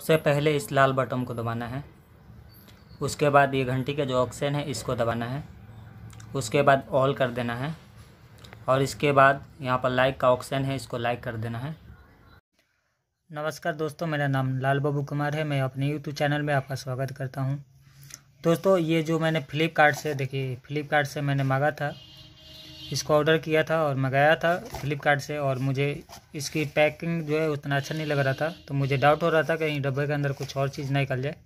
सबसे पहले इस लाल बटन को दबाना है उसके बाद ये घंटी का जो ऑक्सीजन है इसको दबाना है उसके बाद ऑल कर देना है और इसके बाद यहाँ पर लाइक का ऑप्शन है इसको लाइक कर देना है नमस्कार दोस्तों मेरा नाम लाल बाबू कुमार है मैं अपने यूट्यूब चैनल में आपका स्वागत करता हूँ दोस्तों ये जो मैंने फ्लिपकार्ट से देखिए फ्लिपकार्ट से मैंने मांगा था इसको ऑर्डर किया था और मंगाया था फ्लिपकार्ट से और मुझे इसकी पैकिंग जो है उतना अच्छा नहीं लग रहा था तो मुझे डाउट हो रहा था कहीं डब्बे के अंदर कुछ और चीज़ निकल जाए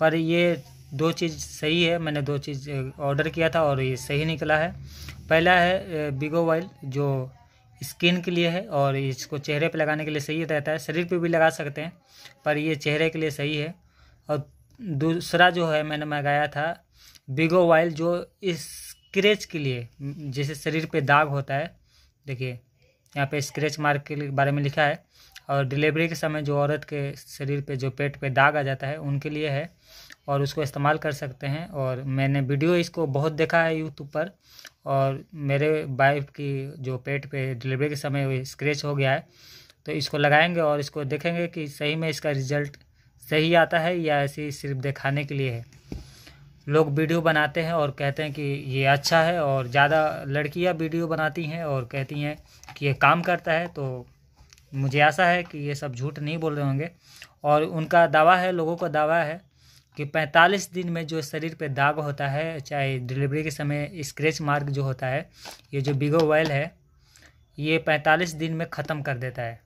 पर ये दो चीज़ सही है मैंने दो चीज़ ऑर्डर किया था और ये सही निकला है पहला है बिगो ऑयल जो स्किन के लिए है और इसको चेहरे पर लगाने के लिए सही रहता है शरीर पर भी लगा सकते हैं पर ये चेहरे के लिए सही है और दूसरा जो है मैंने मंगाया था बिगो ऑयल जो इस स्क्रेच के लिए जैसे शरीर पे दाग होता है देखिए यहाँ पे स्क्रेच मार्क के बारे में लिखा है और डिलीवरी के समय जो औरत के शरीर पे जो पेट पे दाग आ जाता है उनके लिए है और उसको इस्तेमाल कर सकते हैं और मैंने वीडियो इसको बहुत देखा है यूट्यूब पर और मेरे वाइफ की जो पेट पे डिलीवरी के समय स्क्रेच हो गया है तो इसको लगाएंगे और इसको देखेंगे कि सही में इसका रिजल्ट सही आता है या ऐसे सिर्फ दिखाने के लिए है लोग वीडियो बनाते हैं और कहते हैं कि ये अच्छा है और ज़्यादा लड़कियां वीडियो बनाती हैं और कहती हैं कि ये काम करता है तो मुझे आशा है कि ये सब झूठ नहीं बोल रहे होंगे और उनका दावा है लोगों का दावा है कि 45 दिन में जो शरीर पे दाग होता है चाहे डिलीवरी के समय स्क्रैच मार्क जो होता है ये जो बिगो ऑयल है ये 45 दिन में ख़त्म कर देता है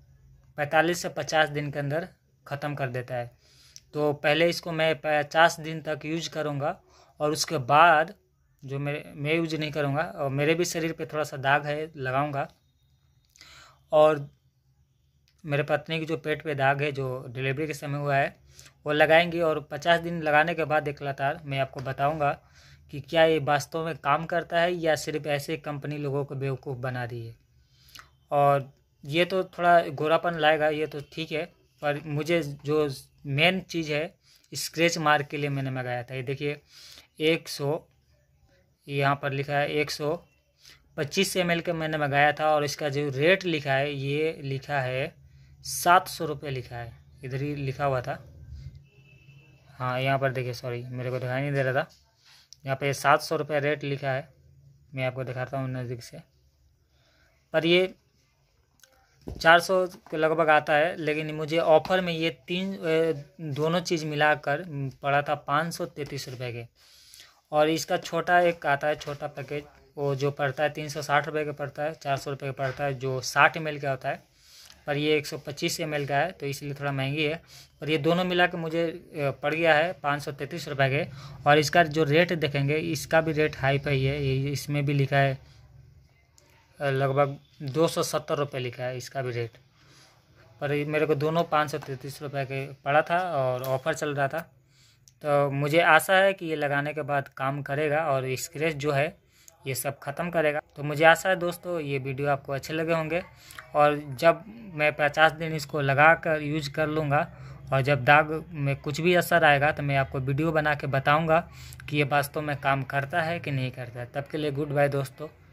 45 से 50 दिन के अंदर ख़त्म कर देता है तो पहले इसको मैं 50 दिन तक यूज करूँगा और उसके बाद जो मेरे मैं यूज नहीं करूँगा और मेरे भी शरीर पे थोड़ा सा दाग है लगाऊँगा और मेरे पत्नी की जो पेट पे दाग है जो डिलीवरी के समय हुआ है वो लगाएंगी और पचास दिन लगाने के बाद एक लगातार मैं आपको बताऊँगा कि क्या ये वास्तव में काम करता है या सिर्फ ऐसे कंपनी लोगों को बेवकूफ़ बना रही है और ये तो थोड़ा गोरापन लाएगा ये तो ठीक है पर मुझे जो मेन चीज़ है स्क्रैच मार्क के लिए मैंने मंगाया था ये देखिए एक सौ यहाँ पर लिखा है एक सौ पच्चीस एम का मैंने मंगाया था और इसका जो रेट लिखा है ये लिखा है सात सौ रुपये लिखा है इधर ही लिखा हुआ था हाँ यहाँ पर देखिए सॉरी मेरे को दिखाई नहीं दे रहा था यहाँ पर सात सौ रुपये रेट लिखा है मैं आपको दिखाता हूँ नज़दीक से पर ये चार सौ के लगभग आता है लेकिन मुझे ऑफ़र में ये तीन दोनों चीज़ मिलाकर पड़ा था पाँच सौ तैंतीस रुपये के और इसका छोटा एक आता है छोटा पैकेज वो जो पड़ता है तीन सौ साठ रुपये का पड़ता है चार सौ रुपये का पड़ता है जो साठ एम का होता है पर ये एक सौ पच्चीस एम का है तो इसलिए थोड़ा महंगी है पर ये दोनों मिला के मुझे पड़ गया है पाँच सौ तैंतीस रुपये के और इसका जो रेट देखेंगे इसका भी रेट हाई पर ही है ये इसमें भी लिखा है लगभग दो सौ सत्तर रुपये लिखा है इसका भी रेट पर मेरे को दोनों पाँच सौ तैंतीस रुपये के पड़ा था और ऑफ़र चल रहा था तो मुझे आशा है कि ये लगाने के बाद काम करेगा और स्क्रेच जो है ये सब ख़त्म करेगा तो मुझे आशा है दोस्तों ये वीडियो आपको अच्छे लगे होंगे और जब मैं पचास दिन इसको लगा कर यूज कर लूँगा और जब दाग में कुछ भी असर आएगा तो मैं आपको वीडियो बना के बताऊँगा कि ये वास्तव में काम करता है कि नहीं करता है तब के लिए गुड बाय दोस्तों